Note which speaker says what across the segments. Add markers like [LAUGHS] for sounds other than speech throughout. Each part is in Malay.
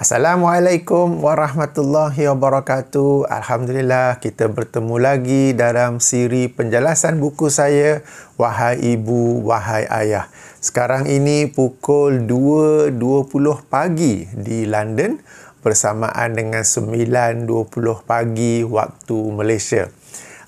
Speaker 1: Assalamualaikum warahmatullahi wabarakatuh. Alhamdulillah kita bertemu lagi dalam siri penjelasan buku saya Wahai Ibu, Wahai Ayah. Sekarang ini pukul 2.20 pagi di London bersamaan dengan 9.20 pagi waktu Malaysia.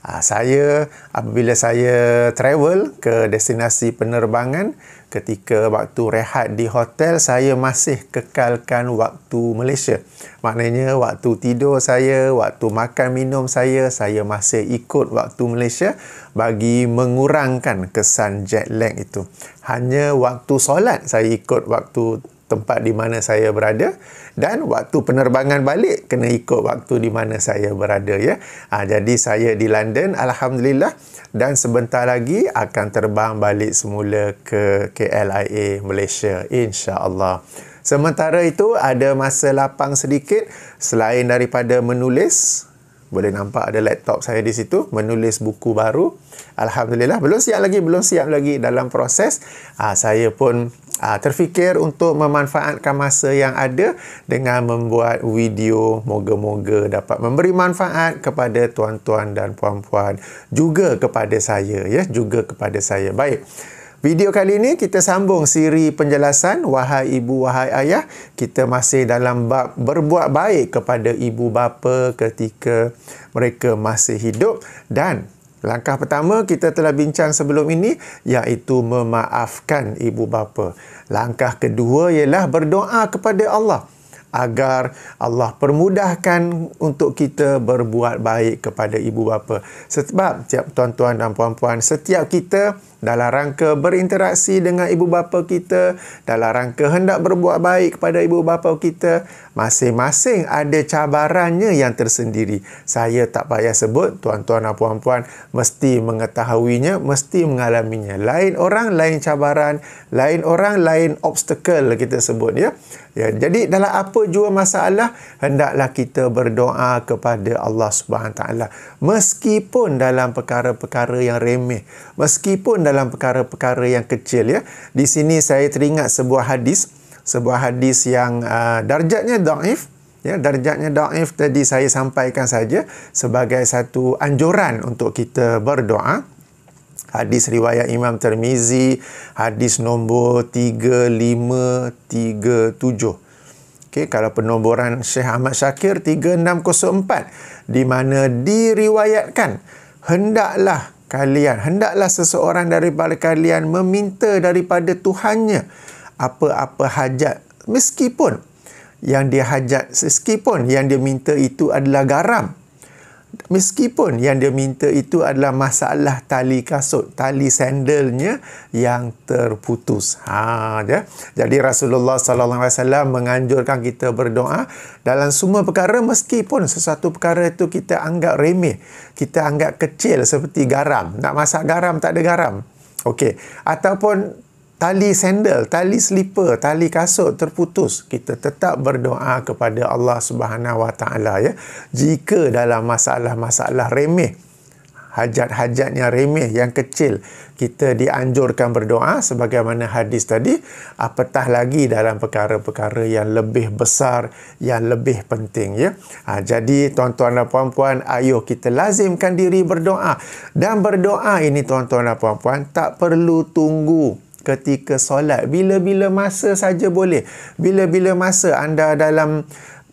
Speaker 1: Ah, saya apabila saya travel ke destinasi penerbangan, ketika waktu rehat di hotel saya masih kekalkan waktu Malaysia. Maknanya waktu tidur saya, waktu makan minum saya, saya masih ikut waktu Malaysia bagi mengurangkan kesan jet lag itu. Hanya waktu solat saya ikut waktu tempat di mana saya berada dan waktu penerbangan balik kena ikut waktu di mana saya berada ya. Ha, jadi saya di London alhamdulillah dan sebentar lagi akan terbang balik semula ke KLIA Malaysia insya-Allah. Sementara itu ada masa lapang sedikit selain daripada menulis boleh nampak ada laptop saya di situ menulis buku baru. Alhamdulillah belum siap lagi, belum siap lagi dalam proses. Aa, ah, saya pun aa, ah, terfikir untuk memanfaatkan masa yang ada dengan membuat video moga-moga dapat memberi manfaat kepada tuan-tuan dan puan-puan juga kepada saya ya, juga kepada saya. Baik. Video kali ini kita sambung siri penjelasan wahai ibu wahai ayah kita masih dalam bab berbuat baik kepada ibu bapa ketika mereka masih hidup dan langkah pertama kita telah bincang sebelum ini iaitu memaafkan ibu bapa. Langkah kedua ialah berdoa kepada Allah agar Allah permudahkan untuk kita berbuat baik kepada ibu bapa. Sebab tuan-tuan dan puan-puan, setiap kita dalam rangka berinteraksi dengan ibu bapa kita, dalam rangka hendak berbuat baik kepada ibu bapa kita, masing-masing ada cabarannya yang tersendiri. Saya tak payah sebut, tuan-tuan dan puan-puan mesti mengetahuinya, mesti mengalaminya. Lain orang, lain cabaran, lain orang, lain obstacle kita sebut. ya. Ya, jadi dalam apa jua masalah hendaklah kita berdoa kepada Allah Subhanahu Taala meskipun dalam perkara-perkara yang remeh meskipun dalam dalam perkara-perkara yang kecil ya. Di sini saya teringat sebuah hadis, sebuah hadis yang uh, darjatnya daif ya, darjatnya daif tadi saya sampaikan saja sebagai satu anjuran untuk kita berdoa. Hadis riwayat Imam Tirmizi, hadis nombor 3537. Okay, kalau penomboran Syekh Ahmad Syakir 3604 di mana diriwayatkan hendaklah kalian. Hendaklah seseorang daripada kalian meminta daripada Tuhannya apa-apa hajat. Meskipun yang dia hajat, meskipun yang dia minta itu adalah garam. Meskipun yang dia minta itu adalah masalah tali kasut, tali sandalnya yang terputus. Ha, ya. Jadi Rasulullah sallallahu alaihi wasallam menganjurkan kita berdoa dalam semua perkara meskipun sesuatu perkara itu kita anggap remeh, kita anggap kecil seperti garam. Nak masak garam tak ada garam. Okey. Ataupun tali sandal, tali slipper, tali kasut terputus, kita tetap berdoa kepada Allah Subhanahu Wa Taala ya. Jika dalam masalah-masalah remeh, hajat-hajatnya remeh yang kecil, kita dianjurkan berdoa sebagaimana hadis tadi, apatah lagi dalam perkara-perkara yang lebih besar, yang lebih penting ya. Ha, jadi tuan-tuan dan puan-puan, ayo kita lazimkan diri berdoa. Dan berdoa ini tuan-tuan dan puan-puan tak perlu tunggu ketika solat bila-bila masa saja boleh bila-bila masa anda dalam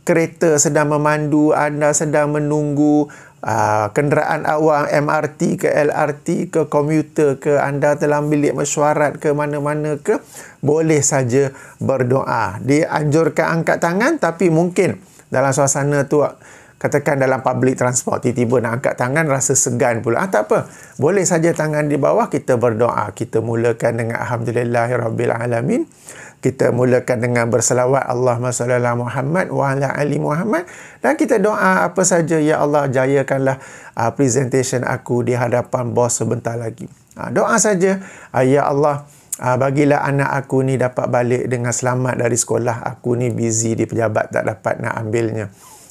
Speaker 1: kereta sedang memandu anda sedang menunggu aa, ah, kenderaan awam MRT ke LRT ke komuter ke anda dalam bilik mesyuarat ke mana-mana ke boleh saja berdoa dianjurkan angkat tangan tapi mungkin dalam suasana tu katakan dalam public transport tiba-tiba nak angkat tangan rasa segan pula ah tak apa boleh saja tangan di bawah kita berdoa kita mulakan dengan alhamdulillah, alamin. kita mulakan dengan berselawat Allah salli Muhammad wa ala ali Muhammad dan kita doa apa saja ya Allah jayakanlah uh, presentation aku di hadapan bos sebentar lagi uh, doa saja uh, ya Allah Uh, bagilah anak aku ni dapat balik dengan selamat dari sekolah. Aku ni busy di pejabat tak dapat nak ambilnya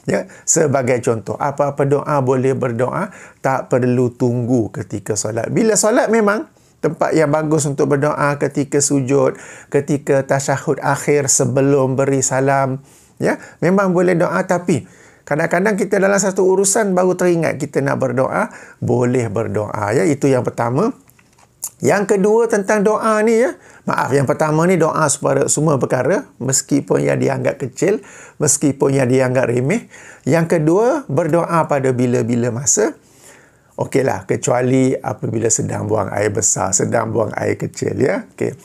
Speaker 1: ya sebagai contoh apa-apa doa boleh berdoa tak perlu tunggu ketika solat bila solat memang tempat yang bagus untuk berdoa ketika sujud ketika tasyahud akhir sebelum beri salam ya memang boleh doa tapi kadang-kadang kita dalam satu urusan baru teringat kita nak berdoa boleh berdoa ya itu yang pertama yang kedua tentang doa ni ya. Maaf, yang pertama ni doa supaya semua perkara meskipun yang dianggap kecil, meskipun yang dianggap remeh. Yang kedua, berdoa pada bila-bila masa. Okeylah, kecuali apabila sedang buang air besar, sedang buang air kecil ya. Okey.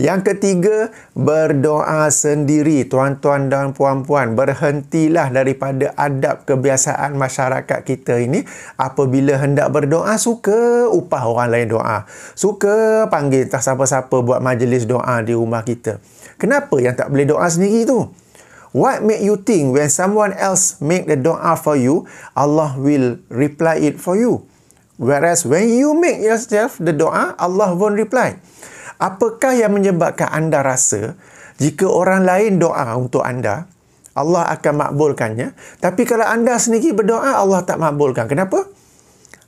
Speaker 1: Yang ketiga, berdoa sendiri tuan-tuan dan puan-puan. Berhentilah daripada adab kebiasaan masyarakat kita ini. Apabila hendak berdoa, suka upah orang lain doa. Suka panggil tak siapa-siapa buat majlis doa di rumah kita. Kenapa yang tak boleh doa sendiri tu? What make you think when someone else make the doa for you, Allah will reply it for you. Whereas when you make yourself the doa, Allah won't reply. Apakah yang menyebabkan anda rasa jika orang lain doa untuk anda, Allah akan makbulkannya. Tapi kalau anda sendiri berdoa, Allah tak makbulkan. Kenapa?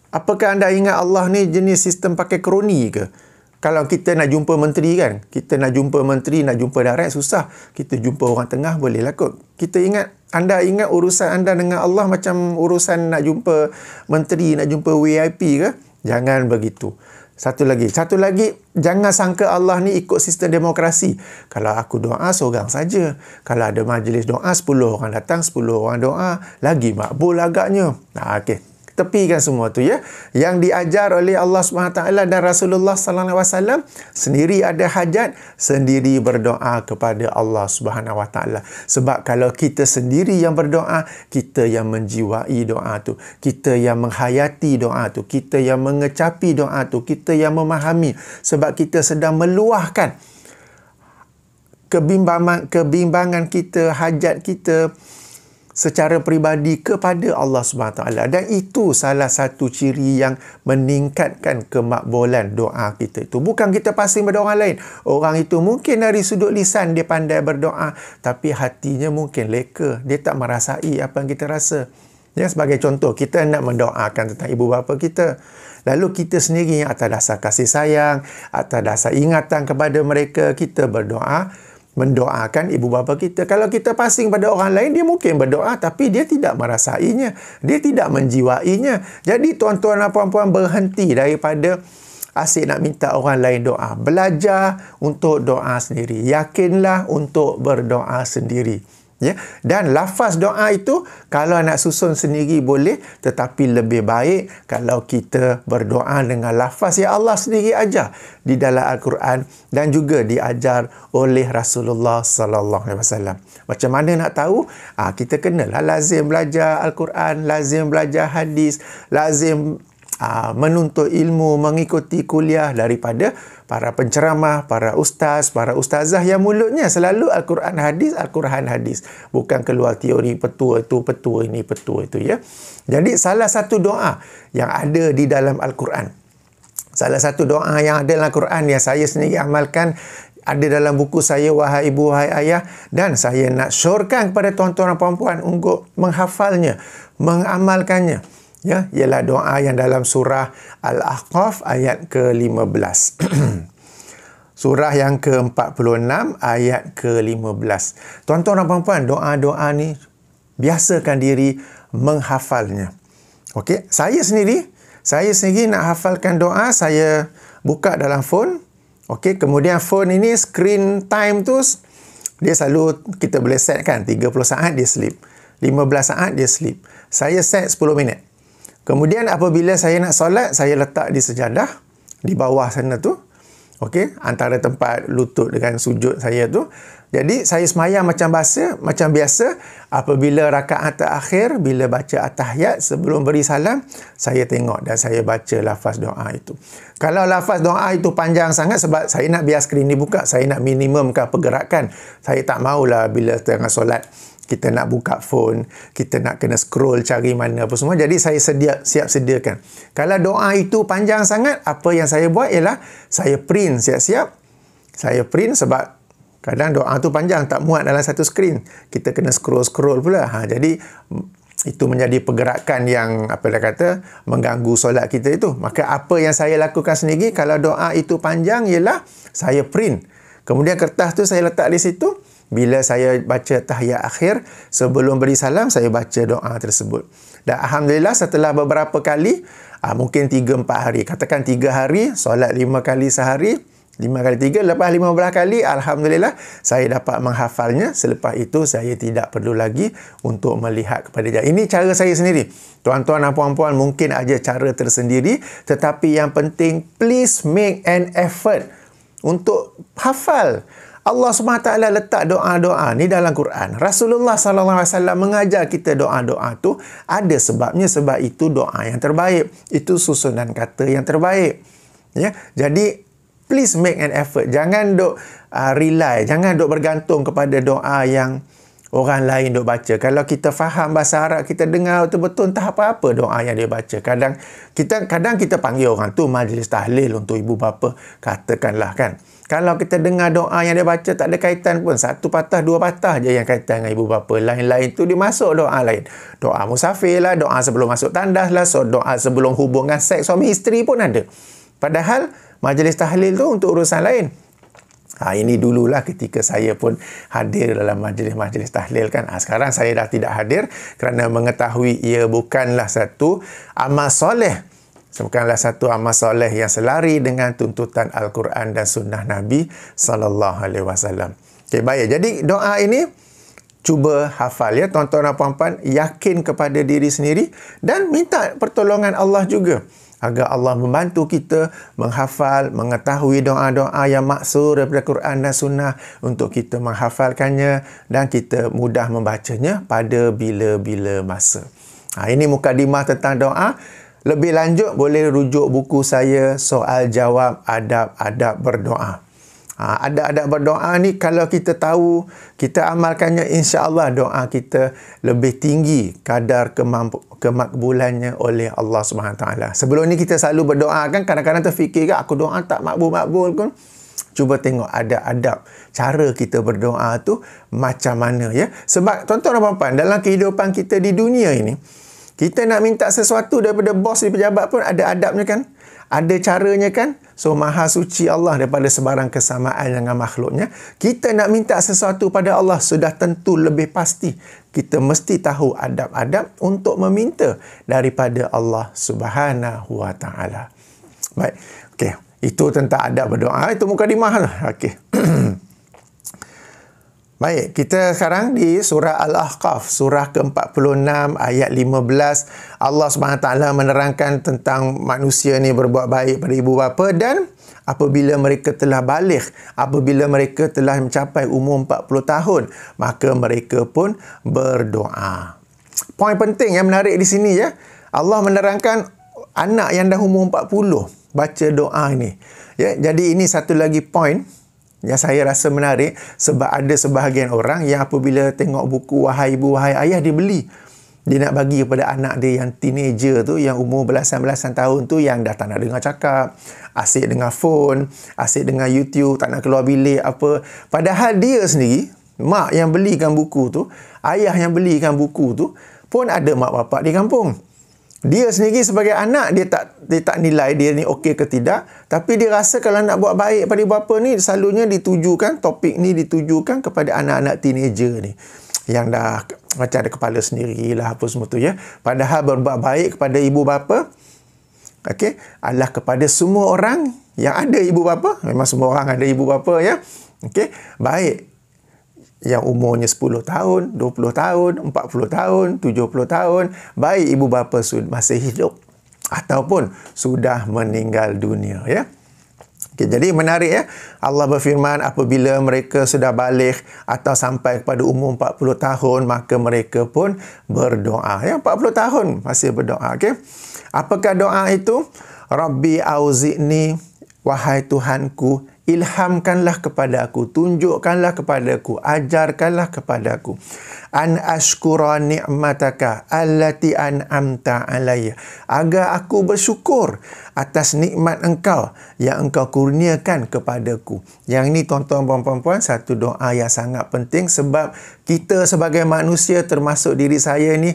Speaker 1: Apakah anda ingat Allah ni jenis sistem pakai kroni ke? Kalau kita nak jumpa menteri kan, kita nak jumpa menteri, nak jumpa darat, susah. Kita jumpa orang tengah, bolehlah. lah kot. Kita ingat, anda ingat urusan anda dengan Allah macam urusan nak jumpa menteri, nak jumpa VIP ke? Jangan begitu. Satu lagi. Satu lagi, jangan sangka Allah ni ikut sistem demokrasi. Kalau aku doa seorang saja. Kalau ada majlis doa, 10 orang datang, 10 orang doa. Lagi makbul agaknya. Nah, okay tepikan semua tu ya yang diajar oleh Allah Subhanahu taala dan Rasulullah sallallahu alaihi wasallam sendiri ada hajat sendiri berdoa kepada Allah Subhanahu wa taala sebab kalau kita sendiri yang berdoa kita yang menjiwai doa tu kita yang menghayati doa tu kita yang mengecapi doa tu kita yang memahami sebab kita sedang meluahkan kebimbangan kebimbangan kita hajat kita secara peribadi kepada Allah SWT. Dan itu salah satu ciri yang meningkatkan kemakbulan doa kita itu. Bukan kita passing pada orang lain. Orang itu mungkin dari sudut lisan dia pandai berdoa. Tapi hatinya mungkin leka. Dia tak merasai apa yang kita rasa. Ya, sebagai contoh, kita nak mendoakan tentang ibu bapa kita. Lalu kita sendiri atas dasar kasih sayang, atas dasar ingatan kepada mereka, kita berdoa mendoakan ibu bapa kita. Kalau kita passing pada orang lain, dia mungkin berdoa tapi dia tidak merasainya. Dia tidak menjiwainya. Jadi tuan-tuan dan puan-puan berhenti daripada asyik nak minta orang lain doa. Belajar untuk doa sendiri. Yakinlah untuk berdoa sendiri. Ya? Dan lafaz doa itu kalau nak susun sendiri boleh tetapi lebih baik kalau kita berdoa dengan lafaz yang Allah sendiri ajar di dalam Al-Quran dan juga diajar oleh Rasulullah sallallahu alaihi wasallam. Macam mana nak tahu? Ah ha, kita kenalah lazim belajar Al-Quran, lazim belajar hadis, lazim uh, menuntut ilmu, mengikuti kuliah daripada para penceramah, para ustaz, para ustazah yang mulutnya selalu Al-Quran hadis, Al-Quran hadis. Bukan keluar teori petua itu, petua ini, petua itu ya. Jadi salah satu doa yang ada di dalam Al-Quran. Salah satu doa yang ada dalam Al-Quran yang saya sendiri amalkan ada dalam buku saya wahai ibu wahai ayah dan saya nak syorkan kepada tuan-tuan dan puan-puan untuk menghafalnya mengamalkannya ya ialah doa yang dalam surah al-ahqaf ayat ke-15 [CLEARS THROAT] surah yang ke-46 ayat ke-15 tuan-tuan dan puan-puan doa-doa ni biasakan diri menghafalnya okey saya sendiri saya sendiri nak hafalkan doa saya buka dalam phone okey kemudian phone ini screen time tu dia selalu kita boleh setkan kan 30 saat dia sleep 15 saat dia sleep saya set 10 minit Kemudian apabila saya nak solat, saya letak di sejadah di bawah sana tu. Okey, antara tempat lutut dengan sujud saya tu. Jadi saya semayang macam biasa, macam biasa apabila rakaat terakhir bila baca at sebelum beri salam, saya tengok dan saya baca lafaz doa itu. Kalau lafaz doa itu panjang sangat sebab saya nak biar skrin ni buka, saya nak minimumkan pergerakan. Saya tak maulah bila tengah solat kita nak buka phone, kita nak kena scroll cari mana apa semua. Jadi saya sedia, siap sediakan. Kalau doa itu panjang sangat, apa yang saya buat ialah saya print siap-siap. Saya print sebab kadang doa tu panjang tak muat dalam satu skrin. Kita kena scroll-scroll pula. Ha, jadi mm, itu menjadi pergerakan yang apa dia kata mengganggu solat kita itu. Maka apa yang saya lakukan sendiri kalau doa itu panjang ialah saya print. Kemudian kertas tu saya letak di situ bila saya baca tahiyat akhir sebelum beri salam saya baca doa tersebut dan alhamdulillah setelah beberapa kali aa, ah, mungkin 3 4 hari katakan 3 hari solat 5 kali sehari 5 kali 3 lepas 15 kali alhamdulillah saya dapat menghafalnya selepas itu saya tidak perlu lagi untuk melihat kepada dia ini cara saya sendiri tuan-tuan dan puan-puan mungkin ada cara tersendiri tetapi yang penting please make an effort untuk hafal Allah SWT letak doa-doa ni dalam Quran. Rasulullah SAW mengajar kita doa-doa tu ada sebabnya sebab itu doa yang terbaik. Itu susunan kata yang terbaik. Ya? Jadi, please make an effort. Jangan duk uh, rely, jangan duk bergantung kepada doa yang orang lain duk baca. Kalau kita faham bahasa Arab, kita dengar tu betul entah apa-apa doa yang dia baca. Kadang kita kadang kita panggil orang tu majlis tahlil untuk ibu bapa, katakanlah kan. Kalau kita dengar doa yang dia baca tak ada kaitan pun. Satu patah, dua patah je yang kaitan dengan ibu bapa. Lain-lain tu dia masuk doa lain. Doa musafir lah, doa sebelum masuk tandas lah, so doa sebelum hubungan seks suami isteri pun ada. Padahal majlis tahlil tu untuk urusan lain. Ha, ini dululah ketika saya pun hadir dalam majlis-majlis tahlil kan. Ha, sekarang saya dah tidak hadir kerana mengetahui ia bukanlah satu amal soleh bukanlah satu amal soleh yang selari dengan tuntutan Al-Quran dan sunnah Nabi sallallahu alaihi wasallam. Okey baik. Jadi doa ini cuba hafal ya tuan-tuan dan puan-puan yakin kepada diri sendiri dan minta pertolongan Allah juga agar Allah membantu kita menghafal, mengetahui doa-doa yang maksur daripada Quran dan Sunnah untuk kita menghafalkannya dan kita mudah membacanya pada bila-bila masa. Ha, ini mukadimah tentang doa. Lebih lanjut boleh rujuk buku saya Soal Jawab Adab-Adab Berdoa. adab-adab ha, berdoa ni kalau kita tahu, kita amalkannya insya Allah doa kita lebih tinggi kadar kemampu, kemakbulannya oleh Allah SWT. Sebelum ni kita selalu berdoa kan, kadang-kadang terfikir kan, aku doa tak makbul-makbul pun. Cuba tengok adab-adab cara kita berdoa tu macam mana ya. Sebab tuan-tuan dan puan-puan, dalam kehidupan kita di dunia ini, kita nak minta sesuatu daripada bos di pejabat pun ada adabnya kan? Ada caranya kan? So maha suci Allah daripada sebarang kesamaan dengan makhluknya. Kita nak minta sesuatu pada Allah sudah tentu lebih pasti. Kita mesti tahu adab-adab untuk meminta daripada Allah subhanahu wa ta'ala. Baik. Okey. Itu tentang adab berdoa. Itu muka dimahal. Lah. Okey. [CLEARS THROAT] Baik, kita sekarang di surah Al-Ahqaf, surah ke-46 ayat 15. Allah SWT menerangkan tentang manusia ni berbuat baik pada ibu bapa dan apabila mereka telah balik, apabila mereka telah mencapai umur 40 tahun, maka mereka pun berdoa. Poin penting yang menarik di sini ya, Allah menerangkan anak yang dah umur 40 baca doa ini. Ya, jadi ini satu lagi point yang saya rasa menarik sebab ada sebahagian orang yang apabila tengok buku Wahai Ibu Wahai Ayah dia beli dia nak bagi kepada anak dia yang teenager tu yang umur belasan-belasan tahun tu yang dah tak nak dengar cakap asyik dengar phone asyik dengar YouTube tak nak keluar bilik apa padahal dia sendiri mak yang belikan buku tu ayah yang belikan buku tu pun ada mak bapak di kampung dia sendiri sebagai anak dia tak dia tak nilai dia ni okey ke tidak tapi dia rasa kalau nak buat baik pada ibu bapa ni selalunya ditujukan topik ni ditujukan kepada anak-anak teenager ni yang dah macam ada kepala sendirilah apa semua tu ya padahal berbuat baik kepada ibu bapa okey adalah kepada semua orang yang ada ibu bapa memang semua orang ada ibu bapa ya okey baik yang umurnya 10 tahun, 20 tahun, 40 tahun, 70 tahun, baik ibu bapa sudah masih hidup ataupun sudah meninggal dunia ya. Okay, jadi menarik ya. Allah berfirman apabila mereka sudah balik atau sampai kepada umur 40 tahun maka mereka pun berdoa. Ya 40 tahun masih berdoa okey. Apakah doa itu? Rabbi auzini wahai Tuhanku ilhamkanlah kepada aku, tunjukkanlah kepada aku, ajarkanlah kepada aku. An ashkura ni'mataka allati amta alaya. Agar aku bersyukur atas nikmat engkau yang engkau kurniakan kepadaku. Yang ini tuan-tuan dan puan-puan satu doa yang sangat penting sebab kita sebagai manusia termasuk diri saya ni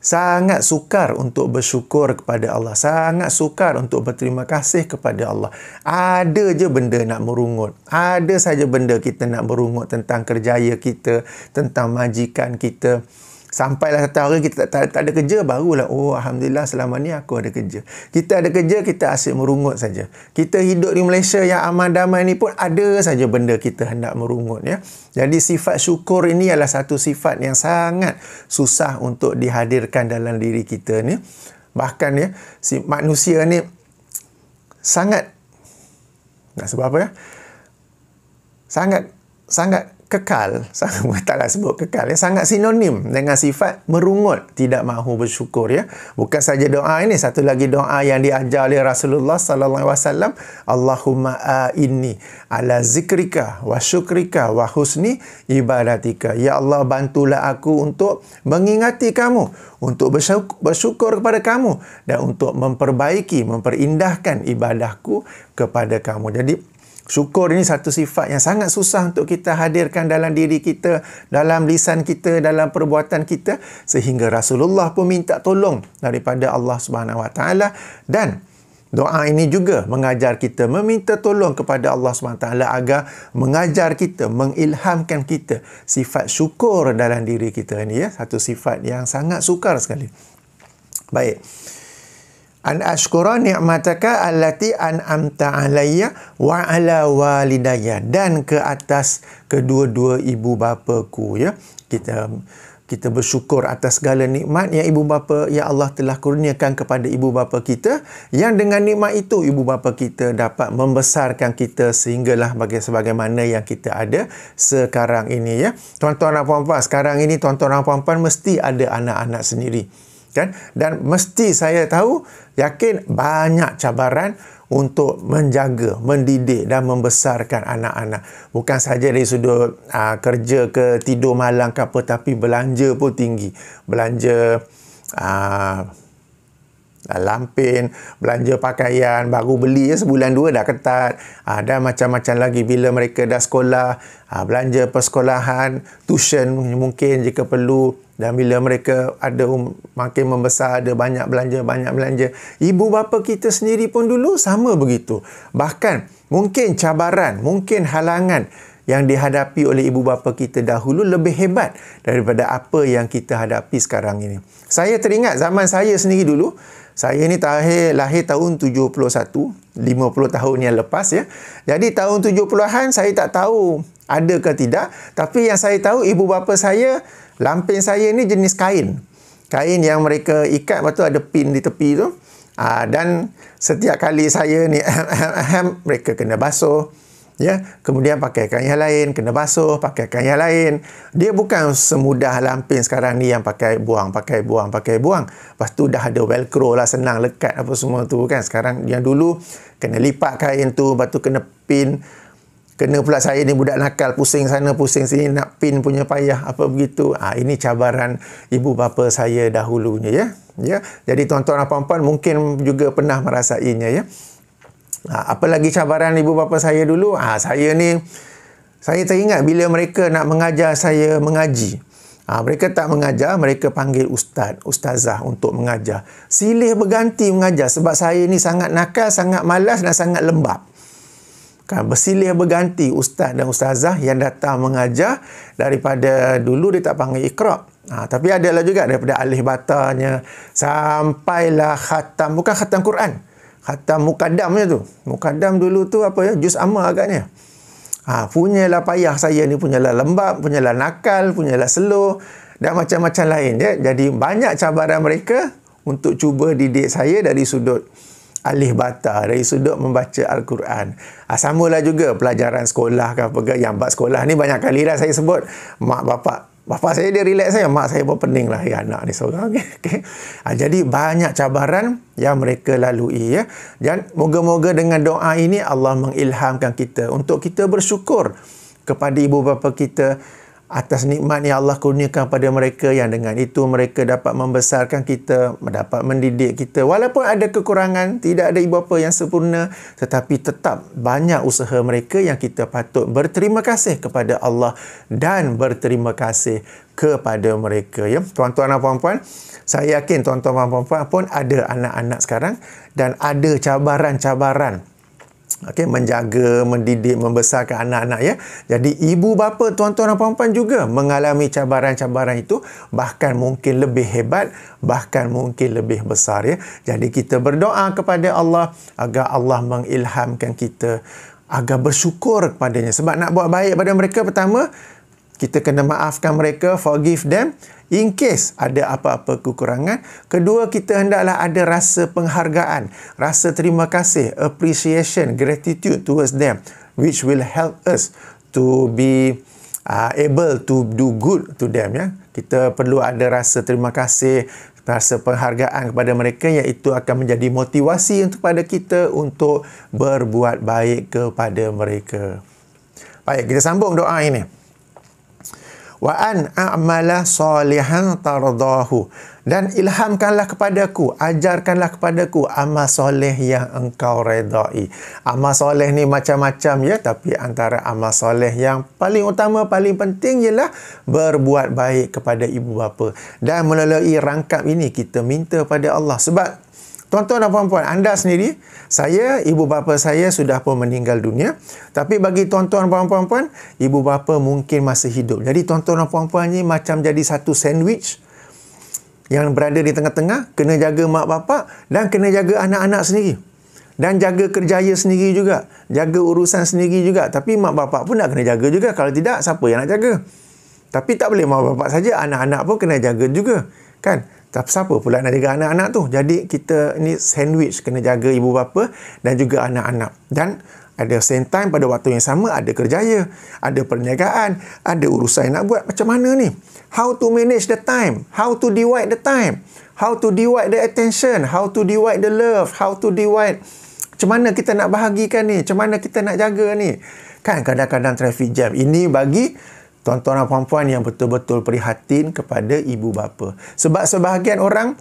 Speaker 1: Sangat sukar untuk bersyukur kepada Allah. Sangat sukar untuk berterima kasih kepada Allah. Ada je benda nak merungut. Ada saja benda kita nak merungut tentang kerjaya kita, tentang majikan kita. Sampailah satu hari kita tak, tak, tak ada kerja, barulah, oh Alhamdulillah selama ni aku ada kerja. Kita ada kerja, kita asyik merungut saja. Kita hidup di Malaysia yang aman damai ni pun ada saja benda kita hendak merungut. Ya. Jadi sifat syukur ini adalah satu sifat yang sangat susah untuk dihadirkan dalam diri kita ni. Bahkan ya, si manusia ni sangat, nak sebab apa ya, sangat, sangat kekal sangat taklah sebut kekal ya sangat sinonim dengan sifat merungut tidak mahu bersyukur ya bukan saja doa ini satu lagi doa yang diajar oleh Rasulullah sallallahu alaihi wasallam Allahumma aini ala zikrika wa syukrika wa husni ibadatika ya Allah bantulah aku untuk mengingati kamu untuk bersyukur kepada kamu dan untuk memperbaiki memperindahkan ibadahku kepada kamu jadi Syukur ini satu sifat yang sangat susah untuk kita hadirkan dalam diri kita, dalam lisan kita, dalam perbuatan kita sehingga Rasulullah pun minta tolong daripada Allah Subhanahu dan Doa ini juga mengajar kita meminta tolong kepada Allah SWT agar mengajar kita, mengilhamkan kita sifat syukur dalam diri kita ini. Ya. Satu sifat yang sangat sukar sekali. Baik an ashkura ni'mataka allati amta alayya wa ala walidayya dan ke atas kedua-dua ibu bapaku ya kita kita bersyukur atas segala nikmat yang ibu bapa ya Allah telah kurniakan kepada ibu bapa kita yang dengan nikmat itu ibu bapa kita dapat membesarkan kita sehinggalah bagi sebagaimana yang kita ada sekarang ini ya tuan-tuan dan puan-puan sekarang ini tuan-tuan dan puan-puan mesti ada anak-anak sendiri kan dan mesti saya tahu yakin banyak cabaran untuk menjaga mendidik dan membesarkan anak-anak bukan saja dari sudut aa, ah, kerja ke tidur malang ke apa tapi belanja pun tinggi belanja aa, ah, lampin, belanja pakaian, baru beli ya, sebulan dua dah ketat. Ha, ah, dan macam-macam lagi bila mereka dah sekolah, ha, belanja persekolahan, tuition mungkin jika perlu. Dan bila mereka ada um, makin membesar, ada banyak belanja, banyak belanja. Ibu bapa kita sendiri pun dulu sama begitu. Bahkan mungkin cabaran, mungkin halangan yang dihadapi oleh ibu bapa kita dahulu lebih hebat daripada apa yang kita hadapi sekarang ini. Saya teringat zaman saya sendiri dulu, saya ni tahir, lahir tahun 71, 50 tahun yang lepas ya. Jadi tahun 70-an saya tak tahu ada ke tidak. Tapi yang saya tahu ibu bapa saya, lampin saya ni jenis kain. Kain yang mereka ikat, lepas ada pin di tepi tu. Aa, ah, dan setiap kali saya ni, [LAUGHS] mereka kena basuh ya kemudian kain yang lain kena basuh kain yang lain dia bukan semudah lampin sekarang ni yang pakai buang pakai buang pakai buang lepas tu dah ada velcro lah senang lekat apa semua tu kan sekarang yang dulu kena lipat kain tu lepas tu kena pin kena pula saya ni budak nakal pusing sana pusing sini nak pin punya payah apa begitu ah ha, ini cabaran ibu bapa saya dahulunya ya ya jadi tuan-tuan dan puan-puan mungkin juga pernah merasainya ya Ha, apa lagi cabaran ibu bapa saya dulu? Ha, saya ni, saya teringat bila mereka nak mengajar saya mengaji. Ha, mereka tak mengajar, mereka panggil ustaz, ustazah untuk mengajar. Silih berganti mengajar sebab saya ni sangat nakal, sangat malas dan sangat lembab. Kan, bersilih berganti ustaz dan ustazah yang datang mengajar daripada dulu dia tak panggil ikhrab. Ha, tapi adalah juga daripada alih batanya sampailah khatam, bukan khatam Quran khatam mukaddamnya tu. mukadam dulu tu apa ya? Jus amar agaknya. Ha, punyalah payah saya ni punyalah lembab, punyalah nakal, punyalah slow dan macam-macam lain ya. Jadi banyak cabaran mereka untuk cuba didik saya dari sudut alih bata dari sudut membaca Al-Quran. Ha, samalah juga pelajaran sekolah ke apa ke yang bab sekolah ni banyak kali dah saya sebut. Mak bapak Bapa saya dia relax saya, mak saya pun pening lah ya, anak ni seorang. [LAUGHS] Okay. Ha, jadi banyak cabaran yang mereka lalui ya. Dan moga-moga dengan doa ini Allah mengilhamkan kita untuk kita bersyukur kepada ibu bapa kita atas nikmat yang Allah kurniakan pada mereka yang dengan itu mereka dapat membesarkan kita, dapat mendidik kita. Walaupun ada kekurangan, tidak ada ibu bapa yang sempurna, tetapi tetap banyak usaha mereka yang kita patut berterima kasih kepada Allah dan berterima kasih kepada mereka. Ya? Tuan-tuan dan puan-puan, saya yakin tuan-tuan dan puan-puan pun ada anak-anak sekarang dan ada cabaran-cabaran okay, menjaga, mendidik, membesarkan anak-anak ya. Jadi ibu bapa tuan-tuan dan puan-puan juga mengalami cabaran-cabaran itu bahkan mungkin lebih hebat, bahkan mungkin lebih besar ya. Jadi kita berdoa kepada Allah agar Allah mengilhamkan kita agar bersyukur kepadanya sebab nak buat baik pada mereka pertama kita kena maafkan mereka, forgive them in case ada apa-apa kekurangan. Kedua, kita hendaklah ada rasa penghargaan, rasa terima kasih, appreciation, gratitude towards them which will help us to be uh, able to do good to them ya. Kita perlu ada rasa terima kasih, rasa penghargaan kepada mereka iaitu akan menjadi motivasi untuk pada kita untuk berbuat baik kepada mereka. Baik, kita sambung doa ini wa an a'mala salihan tardahu dan ilhamkanlah kepadaku ajarkanlah kepadaku amal soleh yang engkau redai amal soleh ni macam-macam ya tapi antara amal soleh yang paling utama paling penting ialah berbuat baik kepada ibu bapa dan melalui rangkap ini kita minta pada Allah sebab Tuan-tuan dan puan-puan, anda sendiri, saya, ibu bapa saya sudah pun meninggal dunia. Tapi bagi tuan-tuan dan puan-puan, ibu bapa mungkin masih hidup. Jadi tuan-tuan dan puan-puan ini macam jadi satu sandwich yang berada di tengah-tengah, kena jaga mak bapa dan kena jaga anak-anak sendiri. Dan jaga kerjaya sendiri juga. Jaga urusan sendiri juga. Tapi mak bapa pun nak kena jaga juga. Kalau tidak, siapa yang nak jaga? Tapi tak boleh mak bapa saja. Anak-anak pun kena jaga juga. Kan? Tak siapa pula nak jaga anak-anak tu jadi kita ni sandwich kena jaga ibu bapa dan juga anak-anak dan ada same time pada waktu yang sama ada kerjaya ada perniagaan ada urusan yang nak buat macam mana ni how to manage the time how to divide the time how to divide the attention how to divide the love how to divide macam mana kita nak bahagikan ni macam mana kita nak jaga ni kan kadang-kadang traffic jam ini bagi tuan-tuan dan puan-puan yang betul-betul prihatin kepada ibu bapa. Sebab sebahagian orang,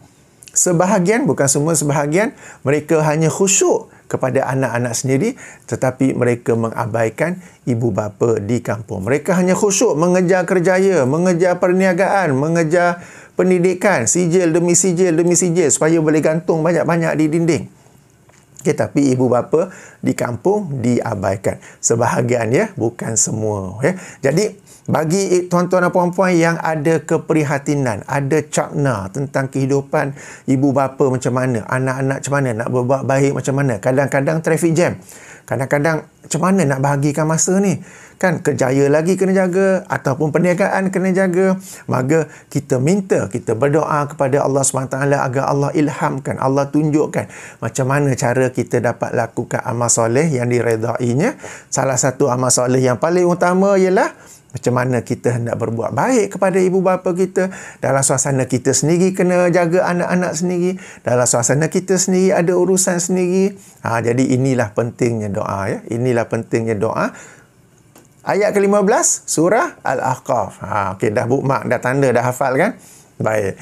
Speaker 1: sebahagian, bukan semua sebahagian, mereka hanya khusyuk kepada anak-anak sendiri tetapi mereka mengabaikan ibu bapa di kampung. Mereka hanya khusyuk mengejar kerjaya, mengejar perniagaan, mengejar pendidikan, sijil demi sijil demi sijil supaya boleh gantung banyak-banyak di dinding. Okay, tapi ibu bapa di kampung diabaikan. Sebahagian ya, bukan semua. Ya. Jadi, bagi tuan-tuan dan puan-puan yang ada keprihatinan, ada cakna tentang kehidupan ibu bapa macam mana, anak-anak macam mana, nak berbuat baik macam mana, kadang-kadang traffic jam. Kadang-kadang macam mana nak bahagikan masa ni? Kan kejaya lagi kena jaga ataupun perniagaan kena jaga. Maka kita minta, kita berdoa kepada Allah SWT agar Allah ilhamkan, Allah tunjukkan macam mana cara kita dapat lakukan amal soleh yang diredainya. Salah satu amal soleh yang paling utama ialah macam mana kita hendak berbuat baik kepada ibu bapa kita dalam suasana kita sendiri kena jaga anak-anak sendiri dalam suasana kita sendiri ada urusan sendiri ha, jadi inilah pentingnya doa ya inilah pentingnya doa ayat ke-15 surah al-ahqaf ha okay, dah bookmark dah tanda dah hafal kan baik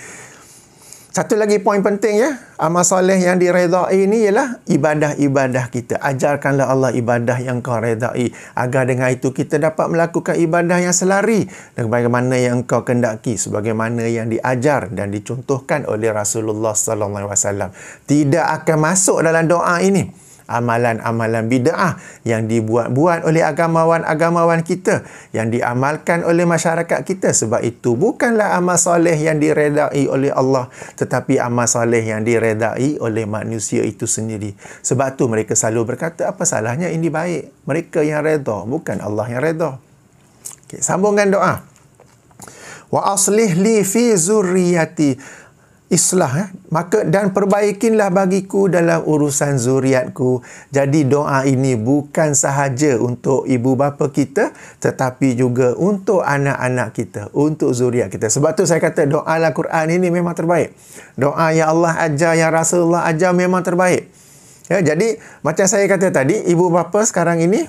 Speaker 1: satu lagi poin penting ya, amal soleh yang diredai ini ialah ibadah-ibadah kita. Ajarkanlah Allah ibadah yang kau redai agar dengan itu kita dapat melakukan ibadah yang selari Dan bagaimana yang kau kendaki sebagaimana yang diajar dan dicontohkan oleh Rasulullah sallallahu alaihi wasallam. Tidak akan masuk dalam doa ini amalan-amalan bid'ah yang dibuat-buat oleh agamawan-agamawan kita yang diamalkan oleh masyarakat kita sebab itu bukanlah amal soleh yang diredai oleh Allah tetapi amal soleh yang diredai oleh manusia itu sendiri sebab tu mereka selalu berkata apa salahnya ini baik mereka yang redha bukan Allah yang redha okay, sambungkan doa wa aslih li fi zurriyati islah eh? maka dan perbaikinlah bagiku dalam urusan zuriatku jadi doa ini bukan sahaja untuk ibu bapa kita tetapi juga untuk anak-anak kita untuk zuriat kita sebab tu saya kata doa al Quran ini memang terbaik doa ya Allah ajar ya Rasulullah ajar memang terbaik ya jadi macam saya kata tadi ibu bapa sekarang ini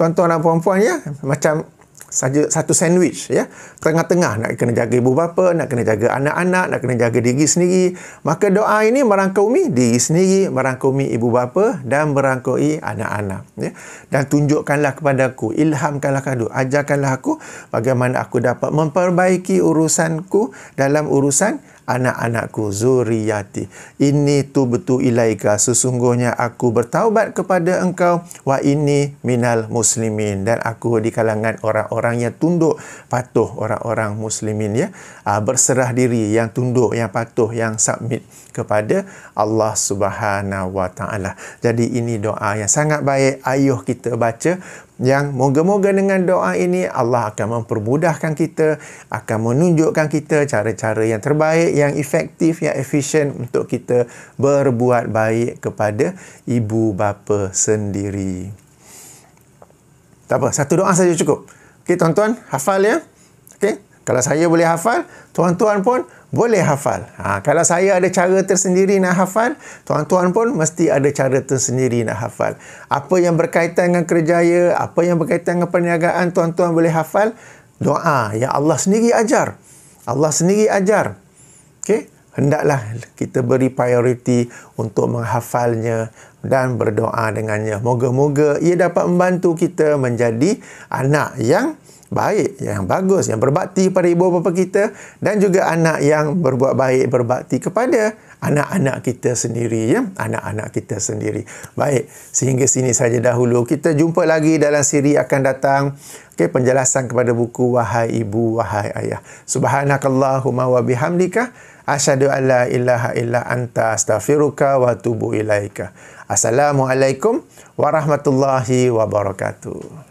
Speaker 1: tuan-tuan dan puan-puan ya macam saja satu sandwich ya tengah-tengah nak kena jaga ibu bapa nak kena jaga anak-anak nak kena jaga diri sendiri maka doa ini merangkumi diri sendiri merangkumi ibu bapa dan merangkumi anak-anak ya dan tunjukkanlah kepadaku ilhamkanlah aku, ajarkanlah aku bagaimana aku dapat memperbaiki urusanku dalam urusan anak-anakku zuriyati ini tu betul ilaika sesungguhnya aku bertaubat kepada engkau wa ini minal muslimin dan aku di kalangan orang-orang yang tunduk patuh orang-orang muslimin ya ah, berserah diri yang tunduk yang patuh yang submit kepada Allah Subhanahu wa taala jadi ini doa yang sangat baik ayuh kita baca yang moga-moga dengan doa ini Allah akan mempermudahkan kita akan menunjukkan kita cara-cara yang terbaik yang efektif yang efisien untuk kita berbuat baik kepada ibu bapa sendiri. Tak apa, satu doa saja cukup. Okey tuan-tuan, hafal ya. Kalau saya boleh hafal, tuan-tuan pun boleh hafal. Ha, kalau saya ada cara tersendiri nak hafal, tuan-tuan pun mesti ada cara tersendiri nak hafal. Apa yang berkaitan dengan kerjaya, apa yang berkaitan dengan perniagaan, tuan-tuan boleh hafal. Doa yang Allah sendiri ajar. Allah sendiri ajar. Okay? Hendaklah kita beri prioriti untuk menghafalnya dan berdoa dengannya. Moga-moga ia dapat membantu kita menjadi anak yang baik, yang bagus, yang berbakti kepada ibu bapa kita dan juga anak yang berbuat baik, berbakti kepada anak-anak kita sendiri ya anak-anak kita sendiri baik sehingga sini saja dahulu kita jumpa lagi dalam siri akan datang okey penjelasan kepada buku wahai ibu wahai ayah subhanakallahumma wa bihamdika asyhadu alla la ilaha illa anta astaghfiruka wa atubu ilaika assalamualaikum warahmatullahi wabarakatuh